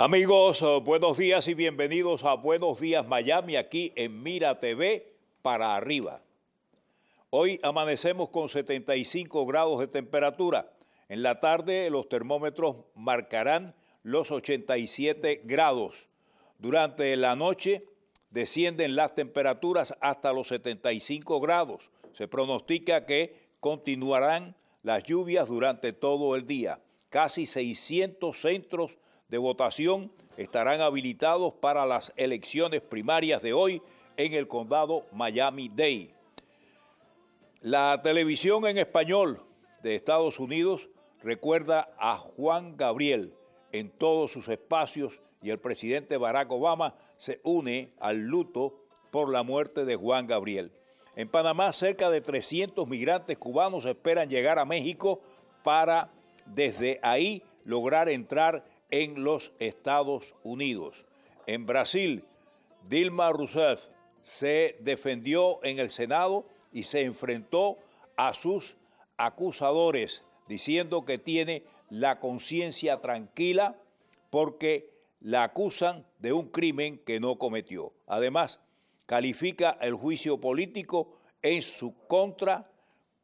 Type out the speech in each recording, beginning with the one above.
Amigos, eh, buenos días y bienvenidos a Buenos Días Miami aquí en Mira TV para arriba. Hoy amanecemos con 75 grados de temperatura. En la tarde los termómetros marcarán los 87 grados. Durante la noche descienden las temperaturas hasta los 75 grados se pronostica que continuarán las lluvias durante todo el día. Casi 600 centros de votación estarán habilitados para las elecciones primarias de hoy en el condado Miami-Dade. La televisión en español de Estados Unidos recuerda a Juan Gabriel en todos sus espacios y el presidente Barack Obama se une al luto por la muerte de Juan Gabriel. En Panamá, cerca de 300 migrantes cubanos esperan llegar a México para desde ahí lograr entrar en los Estados Unidos. En Brasil, Dilma Rousseff se defendió en el Senado y se enfrentó a sus acusadores, diciendo que tiene la conciencia tranquila porque la acusan de un crimen que no cometió. Además, califica el juicio político en su contra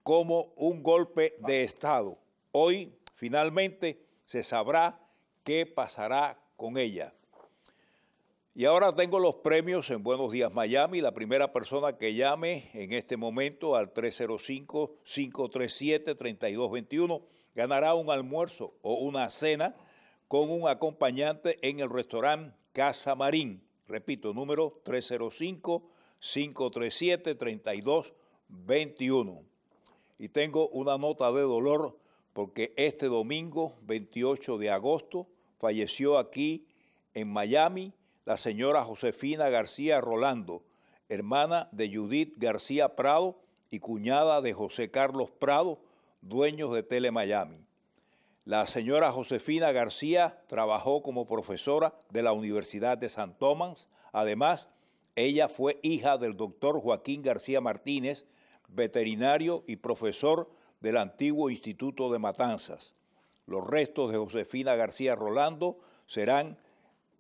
como un golpe de Estado. Hoy, finalmente, se sabrá qué pasará con ella. Y ahora tengo los premios en Buenos Días Miami. La primera persona que llame en este momento al 305-537-3221 ganará un almuerzo o una cena con un acompañante en el restaurante Casa Marín. Repito, número 305-537-3221. Y tengo una nota de dolor porque este domingo, 28 de agosto, falleció aquí en Miami la señora Josefina García Rolando, hermana de Judith García Prado y cuñada de José Carlos Prado, dueños de Tele Miami. La señora Josefina García trabajó como profesora de la Universidad de San Tomás. Además, ella fue hija del doctor Joaquín García Martínez, veterinario y profesor del antiguo Instituto de Matanzas. Los restos de Josefina García Rolando serán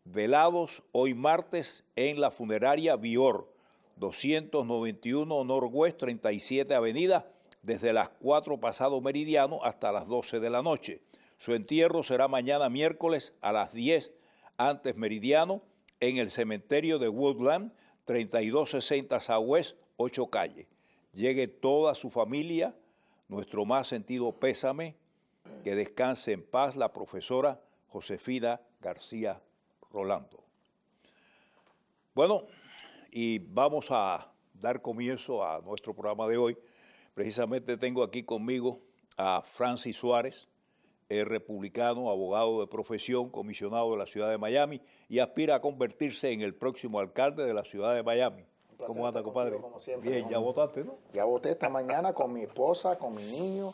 velados hoy martes en la funeraria Bior, 291 Norwest 37 Avenida, desde las 4 pasado meridiano hasta las 12 de la noche. Su entierro será mañana miércoles a las 10 antes meridiano en el cementerio de Woodland, 3260 Southwest, 8 Calle. Llegue toda su familia, nuestro más sentido pésame, que descanse en paz la profesora Josefina García Rolando. Bueno, y vamos a dar comienzo a nuestro programa de hoy. Precisamente tengo aquí conmigo a Francis Suárez, es republicano, abogado de profesión, comisionado de la ciudad de Miami y aspira a convertirse en el próximo alcalde de la ciudad de Miami. ¿Cómo anda, compadre? Como Bien, ya votaste, ¿no? Ya voté esta mañana con mi esposa, con mi niño.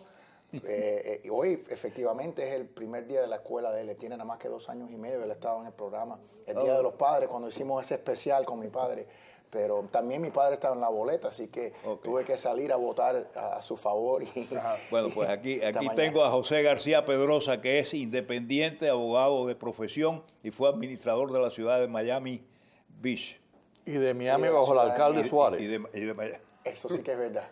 Eh, eh, hoy efectivamente es el primer día de la escuela de él, tiene nada más que dos años y medio, él ha estado en el programa, el Día oh. de los Padres, cuando hicimos ese especial con mi padre, pero también mi padre estaba en la boleta, así que tuve que salir a votar a, su favor. bueno, pues aquí, aquí tengo a José García Pedrosa, que es independiente, abogado de profesión y fue administrador de la ciudad de Miami Beach. Y de Miami bajo el alcalde Suárez. Eso sí que es verdad.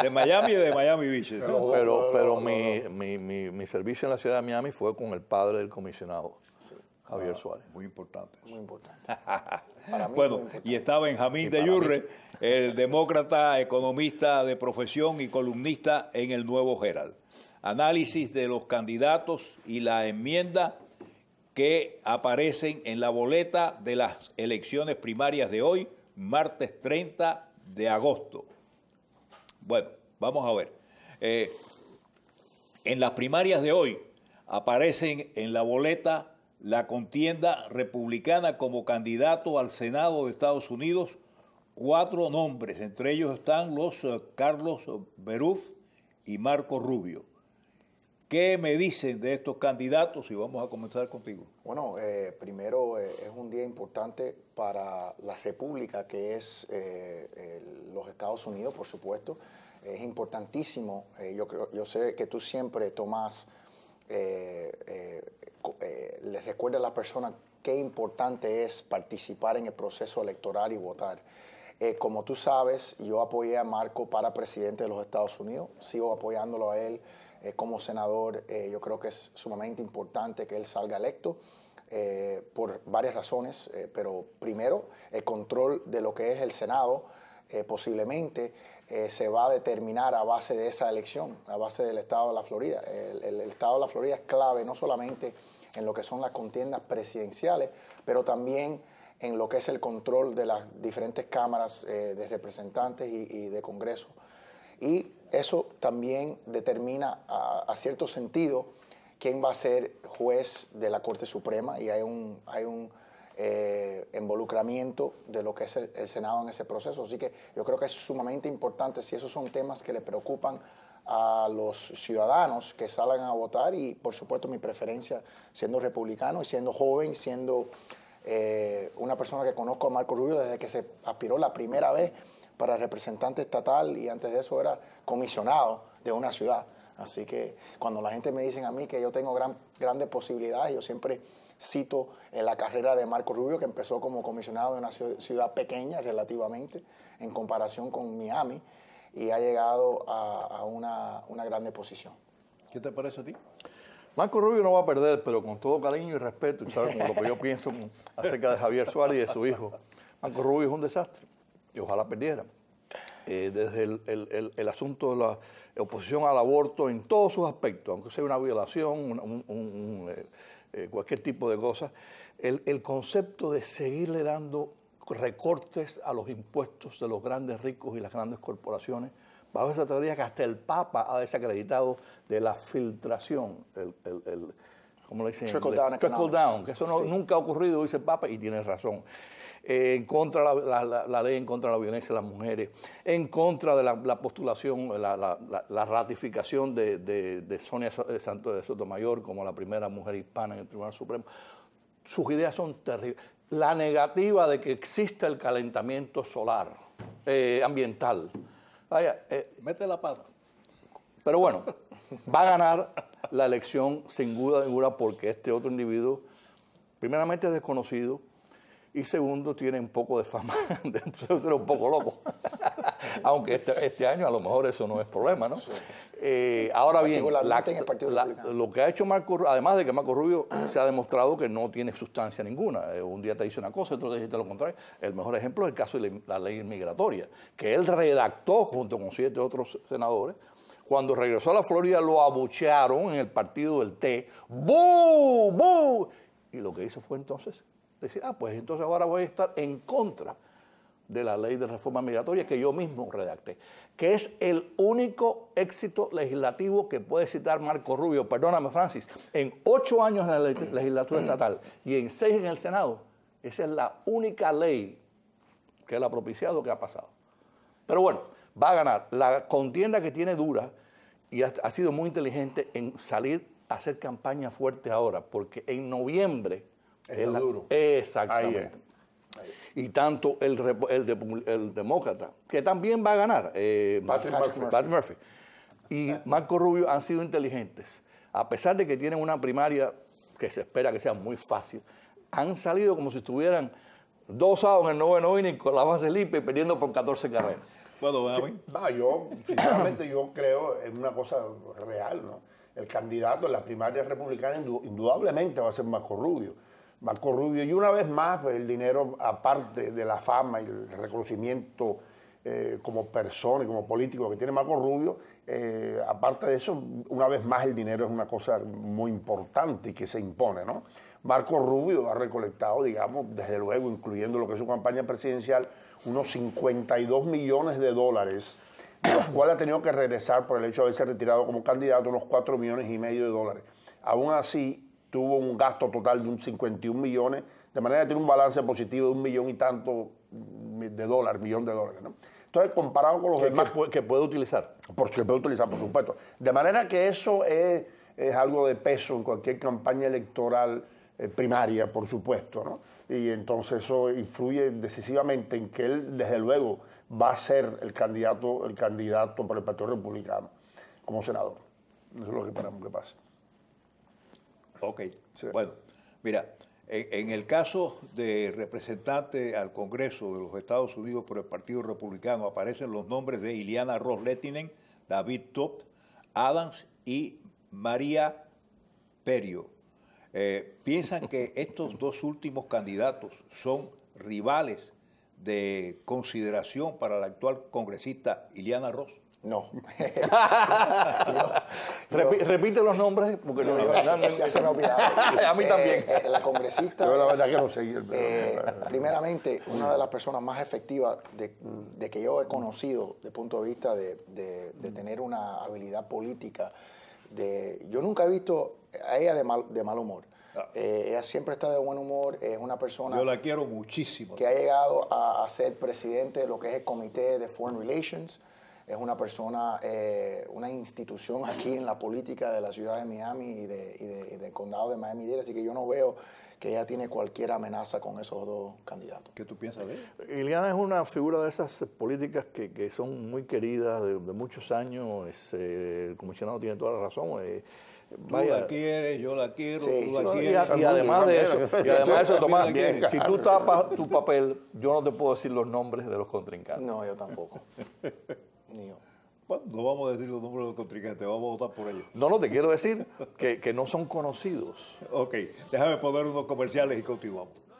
De Miami y de Miami Beach. Pero, pero, mi, mi, mi, servicio en la ciudad de Miami fue con el padre del comisionado, Javier ah, Suárez. Muy importante. Muy importante. bueno, y está Benjamín de Yurre, el demócrata, economista de profesión y columnista en el Nuevo Herald. Análisis de los candidatos y la enmienda que aparecen en la boleta de las elecciones primarias de hoy, martes 30 de agosto. Bueno, vamos a ver. Eh, en las primarias de hoy aparecen en la boleta la contienda republicana como candidato al Senado de Estados Unidos cuatro nombres, entre ellos están los eh, Carlos Beruf y Marco Rubio. ¿Qué me dicen de estos candidatos? Y vamos a comenzar contigo. Bueno, eh, primero eh, es un día importante para la República, que es los Estados Unidos, por supuesto. Es importantísimo. yo, creo, yo sé que tú siempre, tomas... Eh, eh, eh, les recuerda a la persona qué importante es participar en el proceso electoral y votar. como tú sabes, yo apoyé a Marco para presidente de los Estados Unidos, sigo apoyándolo a él como senador. yo creo que es sumamente importante que él salga electo por varias razones, pero primero, el control de lo que es el Senado eh, posiblemente eh, se va a determinar a base de esa elección, a base del Estado de la Florida. El, Estado de la Florida es clave no solamente en lo que son las contiendas presidenciales, pero también en lo que es el control de las diferentes cámaras eh, de representantes y, de Congreso. Y eso también determina a, a, cierto sentido quién va a ser juez de la Corte Suprema y hay un, hay un eh, involucramiento de lo que es el, Senado en ese proceso. Así que yo creo que es sumamente importante si esos son temas que le preocupan a los ciudadanos que salgan a votar y por supuesto mi preferencia siendo republicano y siendo joven, siendo eh, una persona que conozco a Marco Rubio desde que se aspiró la primera vez para representante estatal y antes de eso era comisionado de una ciudad. Así que cuando la gente me dice a mí que yo tengo gran, grandes posibilidades, yo siempre cito en la carrera de Marco Rubio, que empezó como comisionado de una ciudad pequeña relativamente en comparación con Miami y ha llegado a, una, una grande posición. ¿Qué te parece a ti? Marco Rubio no va a perder, pero con todo cariño y respeto, ¿sabes? Como lo que yo pienso acerca de Javier Suárez y de su hijo. Marco Rubio es un desastre y ojalá perdiera. Eh, desde el, asunto de la oposición al aborto en todos sus aspectos, aunque sea una violación, un, eh, eh, cualquier tipo de cosas, el, concepto de seguirle dando recortes a los impuestos de los grandes ricos y las grandes corporaciones, bajo esa teoría que hasta el Papa ha desacreditado de la filtración, el, el, el ¿cómo dicen? Trickle down, que eso nunca ha ocurrido, dice el Papa, y tiene razón. Eh, en contra de la, ley en contra de la violencia de las mujeres, en contra de la, postulación, la, ratificación de, Sonia eh, Santos de Sotomayor como la primera mujer hispana en el Tribunal Supremo. Sus ideas son terribles. La negativa de que exista el calentamiento solar, eh, ambiental. Vaya, mete la pata. Pero bueno, va a ganar la elección sin duda porque este otro individuo, primeramente desconocido, y segundo, tiene un poco de fama de ser un poco loco. Aunque este, este, año a lo mejor eso no es problema, ¿no? Eh, ahora bien, la, lo que ha hecho Marco Rubio, además de que Marco Rubio se ha demostrado que no tiene sustancia ninguna, eh, un día te dice una cosa, otro te dice lo contrario, el mejor ejemplo es el caso de la ley inmigratoria, que él redactó junto con siete otros senadores, cuando regresó a la Florida lo abuchearon en el partido del T, ¡bu! ¡bu! Y lo que hizo fue entonces Decía, ah, pues entonces ahora voy a estar en contra de la ley de reforma migratoria que yo mismo redacté, que es el único éxito legislativo que puede citar Marco Rubio, perdóname Francis, en ocho años en la legislatura estatal y en seis en el Senado, esa es la única ley que él ha propiciado que ha pasado. Pero bueno, va a ganar. La contienda que tiene dura y ha sido muy inteligente en salir a hacer campaña fuerte ahora, porque en noviembre es duro. Exactamente. Y tanto el, demócrata, que también va a ganar, eh, Patrick, Murphy. y Marco Rubio han sido inteligentes. A pesar de que tienen una primaria que se espera que sea muy fácil, han salido como si estuvieran dos en el noveno inning con la base limpia y perdiendo por 14 carreras. Bueno, yo, sinceramente, yo creo en una cosa real, ¿no? El candidato en la primaria republicana indudablemente va a ser Marco Rubio Marco Rubio. Y una vez más, pues, el dinero, aparte de la fama y el reconocimiento eh, como persona y como político que tiene Marco Rubio, eh, aparte de eso, una vez más el dinero es una cosa muy importante y que se impone, ¿no? Marco Rubio ha recolectado, digamos, desde luego, incluyendo lo que es su campaña presidencial, unos 52 millones de dólares, de los cuales ha tenido que regresar por el hecho de haberse retirado como candidato unos 4 millones y medio de dólares. Aún así, tuvo un gasto total de un 51 millones, de manera que tiene un balance positivo de un millón y tanto mm, de dólares, millón de dólares. Entonces, comparado con los que, demás... Que puede, utilizar. Por, que puede utilizar, por supuesto. De manera que eso es, algo de peso en cualquier campaña electoral eh, primaria, por supuesto. ¿no? Y entonces eso influye decisivamente en que él, desde luego, va a ser el candidato, el candidato por el Partido Republicano como senador. Eso es lo que esperamos que pase. Ok, bueno, mira, en, el caso de representante al Congreso de los Estados Unidos por el Partido Republicano aparecen los nombres de Iliana Ross Lettinen, David Top, Adams y María Perio. Eh, ¿Piensan que estos dos últimos candidatos son rivales de consideración para la actual congresista Iliana Ross? No. repite los nombres porque no, ya se me a mí eh, también. Eh, la congresista. Yo la verdad que eh, no Primeramente, una de las personas más efectivas de, que yo he conocido, de punto de vista de, tener una habilidad política, yo nunca he visto a ella de mal, humor. Ah. ella siempre está de buen humor, es una persona... Yo la quiero muchísimo. Que ha llegado a, ser presidente de lo que es el Comité de Foreign Relations, es una persona, eh, una institución aquí en la política de la ciudad de Miami y, de, del condado de Miami-Dade, así que yo no veo que ella tiene cualquier amenaza con esos dos candidatos. ¿Qué tú piensas de él? Iliana es una figura de esas políticas que, son muy queridas de, muchos años, este, el comisionado tiene toda la razón. Eh, la quieres, yo la quiero, Y, además de eso, Tomás, si tú tapas tu papel, yo no te puedo decir los nombres de los contrincantes. No, yo tampoco. Bueno, no vamos a decir los números de los contrincantes, vamos a votar por ellos. No, no, te quiero decir que, que no son conocidos. ok, déjame poner unos comerciales y continuamos.